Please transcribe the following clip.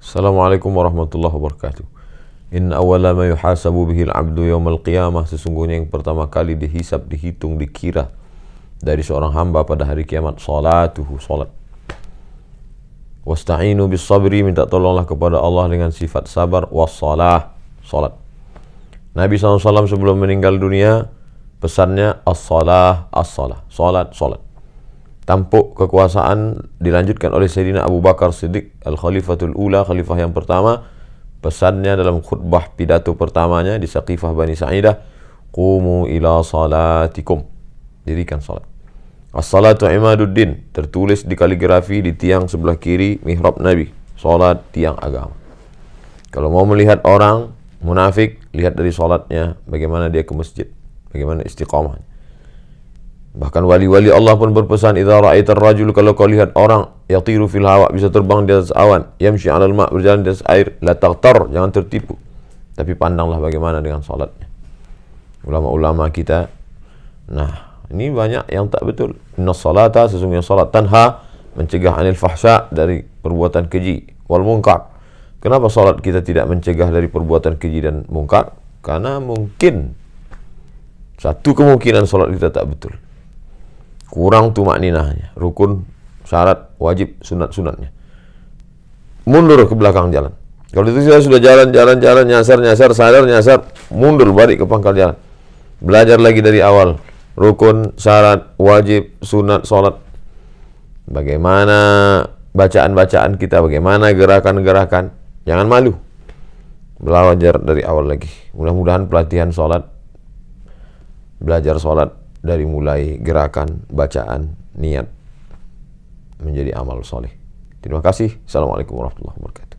Assalamualaikum warahmatullahi wabarakatuh. In awala ma yuhasabu bihil abdu yawmal qiyamah sesungguhnya yang pertama kali dihisap, dihitung, dikira dari seorang hamba pada hari kiamat salatuhu salat. Wasta'inu bis sabri minta tolonglah kepada Allah dengan sifat sabar wassalah salat. Nabi SAW sebelum meninggal dunia pesannya as-salah as-salah salat salat tampuk kekuasaan dilanjutkan oleh Sayyidina Abu Bakar Siddiq Al-Khalifatul Ula, khalifah yang pertama. Pesannya dalam khutbah pidato pertamanya di Saqifah Bani Sa'idah, Qumu ila salatikum. Dirikan salat. As-salatu imaduddin. Tertulis di kaligrafi di tiang sebelah kiri mihrab Nabi. Salat tiang agama. Kalau mau melihat orang munafik, lihat dari salatnya, bagaimana dia ke masjid, bagaimana istiqamahnya. Bahkan wali-wali Allah pun berpesan, "Idza ra'aitar rajul kalau kau lihat orang yatiru fil hawa bisa terbang di atas awan, yamshi 'alal ma' berjalan di atas air, la taghtar, jangan tertipu." Tapi pandanglah bagaimana dengan salatnya. Ulama-ulama kita nah, ini banyak yang tak betul. Inna salata sesungguhnya salat tanha mencegah anil fahsya dari perbuatan keji wal mungkar. Kenapa salat kita tidak mencegah dari perbuatan keji dan mungkar? Karena mungkin satu kemungkinan salat kita tak betul. Kurang tumak ninahnya. Rukun, syarat, wajib, sunat-sunatnya. Mundur ke belakang jalan. Kalau itu saya sudah jalan, jalan, jalan, nyasar, nyasar, sadar, nyasar, mundur balik ke pangkal jalan. Belajar lagi dari awal. Rukun, syarat, wajib, sunat, sholat. Bagaimana bacaan-bacaan kita, bagaimana gerakan-gerakan. Jangan malu. Belajar dari awal lagi. Mudah-mudahan pelatihan sholat, belajar sholat dari mulai gerakan, bacaan, niat menjadi amal soleh. Terima kasih. Assalamualaikum warahmatullahi wabarakatuh.